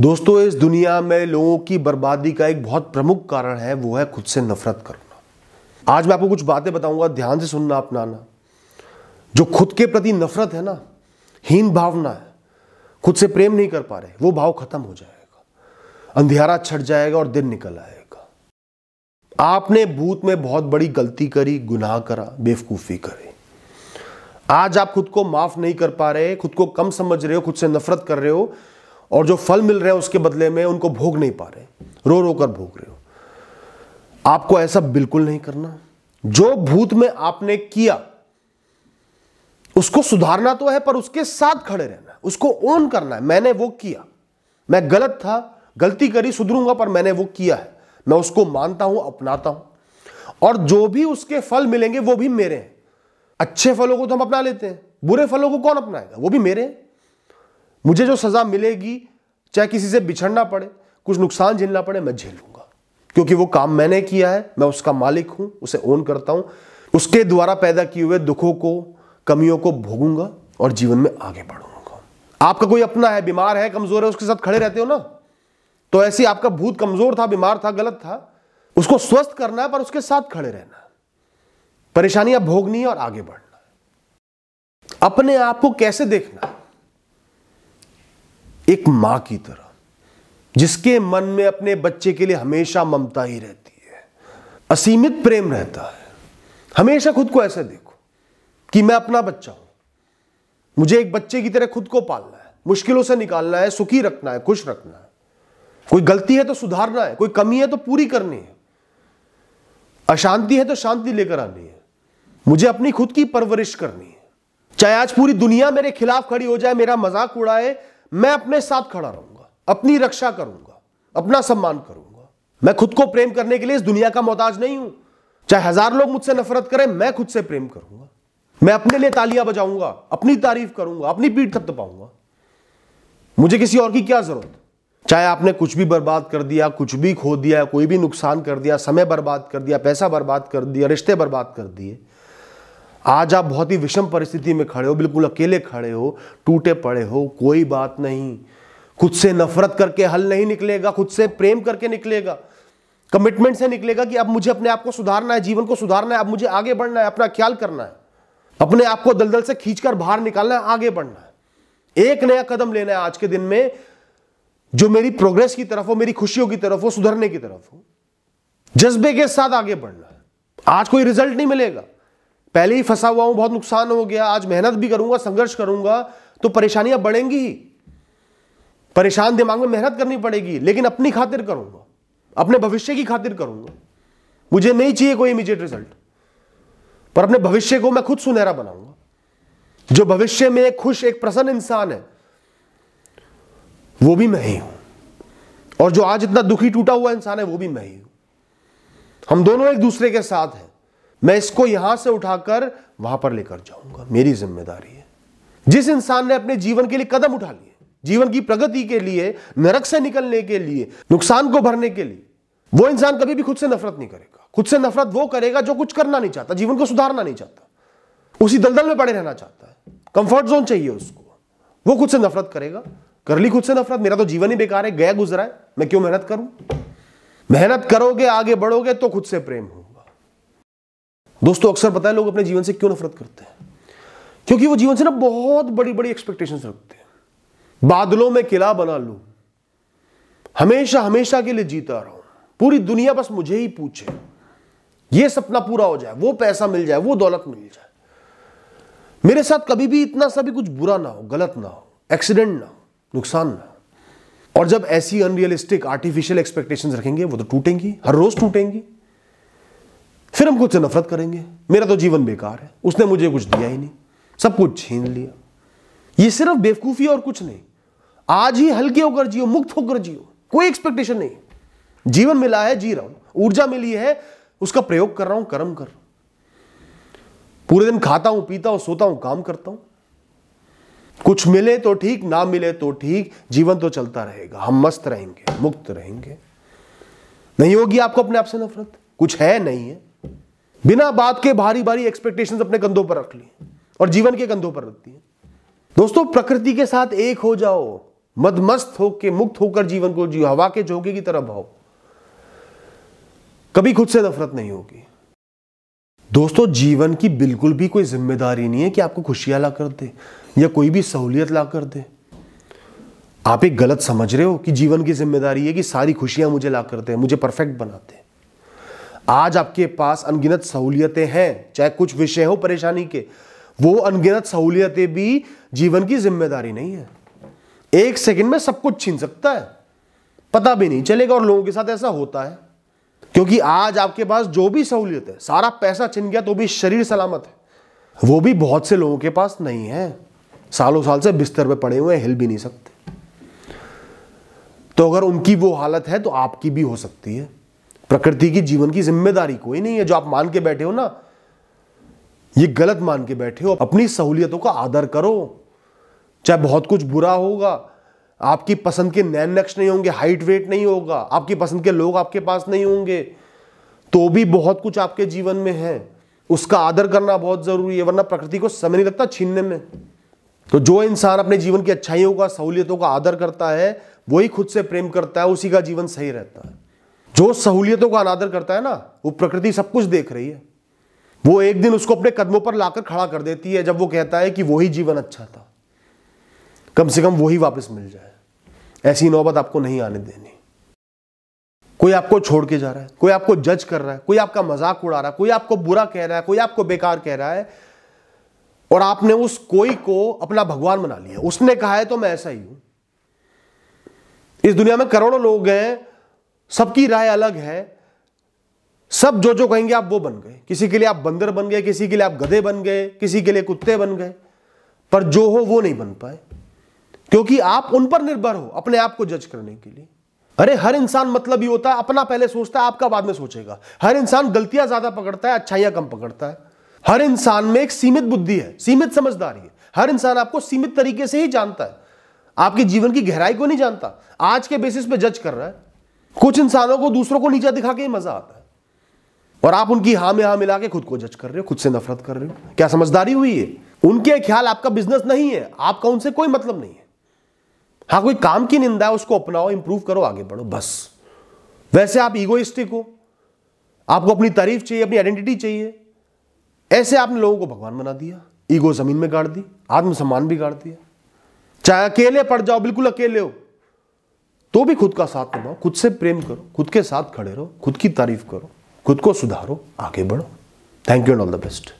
दोस्तों इस दुनिया में लोगों की बर्बादी का एक बहुत प्रमुख कारण है वो है खुद से नफरत करना आज मैं आपको कुछ बातें बताऊंगा ध्यान से सुनना अपनाना जो खुद के प्रति नफरत है ना हीन भावना है खुद से प्रेम नहीं कर पा रहे वो भाव खत्म हो जाएगा अंधेरा छट जाएगा और दिन निकल आएगा आपने भूत में बहुत बड़ी गलती करी गुनाह करा बेवकूफ़ी करी आज आप खुद को माफ नहीं कर पा रहे खुद को कम समझ रहे हो खुद से नफरत कर रहे हो और जो फल मिल रहे हैं उसके बदले में उनको भोग नहीं पा रहे रो रो कर भोग रहे हो आपको ऐसा बिल्कुल नहीं करना जो भूत में आपने किया उसको सुधारना तो है पर उसके साथ खड़े रहना है उसको ओन करना है मैंने वो किया मैं गलत था गलती करी सुधरूंगा पर मैंने वो किया है मैं उसको मानता हूं अपनाता हूं और जो भी उसके फल मिलेंगे वो भी मेरे हैं अच्छे फलों को तो हम अपना लेते हैं बुरे फलों को कौन अपनाएगा वो भी मेरे हैं मुझे जो सजा मिलेगी चाहे किसी से बिछड़ना पड़े कुछ नुकसान झेलना पड़े मैं झेलूंगा क्योंकि वो काम मैंने किया है मैं उसका मालिक हूं उसे ओन करता हूं उसके द्वारा पैदा किए हुए दुखों को कमियों को भोगूंगा और जीवन में आगे बढ़ूंगा आपका कोई अपना है बीमार है कमजोर है उसके साथ खड़े रहते हो ना तो ऐसे आपका भूत कमजोर था बीमार था गलत था उसको स्वस्थ करना है पर उसके साथ खड़े रहना परेशानियां भोगनी है और आगे बढ़ना अपने आप को कैसे देखना है एक मां की तरह जिसके मन में अपने बच्चे के लिए हमेशा ममता ही रहती है असीमित प्रेम रहता है हमेशा खुद को ऐसे देखो कि मैं अपना बच्चा हूं मुझे एक बच्चे की तरह खुद को पालना है मुश्किलों से निकालना है सुखी रखना है खुश रखना है कोई गलती है तो सुधारना है कोई कमी है तो पूरी करनी है अशांति है तो शांति लेकर आनी है मुझे अपनी खुद की परवरिश करनी है चाहे आज पूरी दुनिया मेरे खिलाफ खड़ी हो जाए मेरा मजाक उड़ाए मैं अपने साथ खड़ा रहूंगा अपनी रक्षा करूंगा अपना सम्मान करूंगा मैं खुद को प्रेम करने के लिए इस दुनिया का मोहताज नहीं हूं चाहे हजार लोग मुझसे नफरत करें मैं खुद से प्रेम करूंगा मैं अपने लिए तालियां बजाऊंगा अपनी तारीफ करूंगा अपनी पीठ थपथपाऊंगा मुझे किसी और की क्या जरूरत चाहे आपने कुछ भी बर्बाद कर दिया कुछ भी खो दिया कोई भी नुकसान कर दिया समय बर्बाद कर दिया पैसा बर्बाद कर दिया रिश्ते बर्बाद कर दिए आज आप बहुत ही विषम परिस्थिति में खड़े हो बिल्कुल अकेले खड़े हो टूटे पड़े हो कोई बात नहीं खुद से नफरत करके हल नहीं निकलेगा खुद से प्रेम करके निकलेगा कमिटमेंट से निकलेगा कि अब मुझे अपने आप को सुधारना है जीवन को सुधारना है अब मुझे आगे बढ़ना है अपना ख्याल करना है अपने आप को दलदल से खींचकर बाहर निकालना है आगे बढ़ना है एक नया कदम लेना है आज के दिन में जो मेरी प्रोग्रेस की तरफ हो मेरी खुशियों की तरफ हो सुधरने की तरफ हो जज्बे के साथ आगे बढ़ना है आज कोई रिजल्ट नहीं मिलेगा पहले ही फंसा हुआ हूं बहुत नुकसान हो गया आज मेहनत भी करूंगा संघर्ष करूंगा तो परेशानियां बढ़ेंगी ही परेशान दिमाग में मेहनत करनी पड़ेगी लेकिन अपनी खातिर करूंगा अपने भविष्य की खातिर करूंगा मुझे नहीं चाहिए कोई इमीजिएट रिजल्ट पर अपने भविष्य को मैं खुद सुनहरा बनाऊंगा जो भविष्य में एक खुश एक प्रसन्न इंसान है वो भी मैं ही हूं और जो आज इतना दुखी टूटा हुआ इंसान है वो भी मैं ही हूं हम दोनों एक दूसरे के साथ हैं मैं इसको यहां से उठाकर वहां पर लेकर जाऊंगा मेरी जिम्मेदारी है जिस इंसान ने अपने जीवन के लिए कदम उठा लिए जीवन की प्रगति के लिए नरक से निकलने के लिए नुकसान को भरने के लिए वो इंसान कभी भी खुद से नफरत नहीं करेगा खुद से नफरत वो करेगा जो कुछ करना नहीं चाहता जीवन को सुधारना नहीं चाहता उसी दलदल में पड़े रहना चाहता है कंफर्ट जोन चाहिए उसको वो खुद से नफरत करेगा कर ली खुद से नफरत मेरा तो जीवन ही बेकार है गया गुजरा है मैं क्यों मेहनत करूं मेहनत करोगे आगे बढ़ोगे तो खुद से प्रेम हो दोस्तों अक्सर पता है लोग अपने जीवन से क्यों नफरत करते हैं क्योंकि वो जीवन से ना बहुत बड़ी बड़ी एक्सपेक्टेशंस रखते हैं बादलों में किला बना लू हमेशा हमेशा के लिए जीता रहा हूं पूरी दुनिया बस मुझे ही पूछे ये सपना पूरा हो जाए वो पैसा मिल जाए वो दौलत मिल जाए मेरे साथ कभी भी इतना सा भी कुछ बुरा ना हो गलत ना हो एक्सीडेंट ना हो नुकसान ना हो और जब ऐसी अनरियलिस्टिक आर्टिफिशियल एक्सपेक्टेशंस रखेंगे वो तो टूटेंगी हर रोज टूटेंगी फिर हम कुछ से नफरत करेंगे मेरा तो जीवन बेकार है उसने मुझे कुछ दिया ही नहीं सब कुछ छीन लिया ये सिर्फ बेवकूफ़ी और कुछ नहीं आज ही हल्के होकर जियो मुक्त होकर जियो कोई एक्सपेक्टेशन नहीं जीवन मिला है जी रहा हूं ऊर्जा मिली है उसका प्रयोग कर रहा हूं कर्म कर पूरे दिन खाता हूं पीता हूं सोता हूं काम करता हूं कुछ मिले तो ठीक ना मिले तो ठीक जीवन तो चलता रहेगा हम मस्त रहेंगे मुक्त रहेंगे नहीं होगी आपको अपने आप से नफरत कुछ है नहीं है बिना बात के भारी भारी एक्सपेक्टेशन अपने कंधों पर रख ली और जीवन के कंधों पर रखती है दोस्तों प्रकृति के साथ एक हो जाओ मदमस्त होके मुक्त होकर जीवन को जियो हवा के झोंके की तरफ भाओ कभी खुद से नफरत नहीं होगी दोस्तों जीवन की बिल्कुल भी कोई जिम्मेदारी नहीं है कि आपको खुशियां ला कर दे या कोई भी सहूलियत ला कर दे आप एक गलत समझ रहे हो कि जीवन की जिम्मेदारी है कि सारी खुशियां मुझे ला करते हैं मुझे परफेक्ट बनाते हैं आज आपके पास अनगिनत सहूलियतें हैं चाहे कुछ विषय हो परेशानी के वो अनगिनत सहूलियतें भी जीवन की जिम्मेदारी नहीं है एक सेकंड में सब कुछ छीन सकता है पता भी नहीं चलेगा और लोगों के साथ ऐसा होता है क्योंकि आज आपके पास जो भी सहूलियत है सारा पैसा छिन गया तो भी शरीर सलामत है वो भी बहुत से लोगों के पास नहीं है सालों साल से बिस्तर पे पड़े हुए हिल भी नहीं सकते तो अगर उनकी वो हालत है तो आपकी भी हो सकती है प्रकृति की जीवन की जिम्मेदारी कोई नहीं है जो आप मान के बैठे हो ना ये गलत मान के बैठे हो अपनी सहूलियतों का आदर करो चाहे बहुत कुछ बुरा होगा आपकी पसंद के नैन नक्श नहीं होंगे हाइट वेट नहीं होगा आपकी पसंद के लोग आपके पास नहीं होंगे तो भी बहुत कुछ आपके जीवन में है उसका आदर करना बहुत जरूरी है वरना प्रकृति को समय नहीं लगता छीनने में तो जो इंसान अपने जीवन की अच्छाइयों का सहूलियतों का आदर करता है वही खुद से प्रेम करता है उसी का जीवन सही रहता है जो सहूलियतों का अनादर करता है ना वो प्रकृति सब कुछ देख रही है वो एक दिन उसको अपने कदमों पर लाकर खड़ा कर देती है जब वो कहता है कि वही जीवन अच्छा था कम से कम वही वापस मिल जाए ऐसी नौबत आपको नहीं आने देनी कोई आपको छोड़ के जा रहा है कोई आपको जज कर रहा है कोई आपका मजाक उड़ा रहा है कोई आपको बुरा कह रहा है कोई आपको बेकार कह रहा है और आपने उस कोई को अपना भगवान बना लिया उसने कहा है तो मैं ऐसा ही हूं इस दुनिया में करोड़ों लोग हैं सबकी राय अलग है सब जो जो कहेंगे आप वो बन गए किसी के लिए आप बंदर बन गए किसी के लिए आप गधे बन गए किसी के लिए कुत्ते बन गए पर जो हो वो नहीं बन पाए क्योंकि आप उन पर निर्भर हो अपने आप को जज करने के लिए अरे हर इंसान मतलब ही होता है अपना पहले सोचता है आपका बाद में सोचेगा हर इंसान गलतियां ज्यादा पकड़ता है अच्छाइयां कम पकड़ता है हर इंसान में एक सीमित बुद्धि है सीमित समझदारी है हर इंसान आपको सीमित तरीके से ही जानता है आपके जीवन की गहराई को नहीं जानता आज के बेसिस पे जज कर रहा है कुछ इंसानों को दूसरों को नीचा दिखा के मजा आता है और आप उनकी हा में हा मिला के खुद को जज कर रहे हो खुद से नफरत कर रहे हो क्या समझदारी हुई है उनके ख्याल आपका बिजनेस नहीं है आपका उनसे कोई मतलब नहीं है हाँ कोई काम की निंदा है उसको अपनाओ इंप्रूव करो आगे बढ़ो बस वैसे आप ईगोइस्टिक हो आपको अपनी तारीफ चाहिए अपनी आइडेंटिटी चाहिए ऐसे आपने लोगों को भगवान बना दिया ईगो जमीन में गाड़ दी आत्मसम्मान भी गाड़ दिया चाहे अकेले पड़ जाओ बिल्कुल अकेले हो तो भी खुद का साथ निभाओ खुद से प्रेम करो खुद के साथ खड़े रहो खुद की तारीफ करो खुद को सुधारो आगे बढ़ो thank you and all the best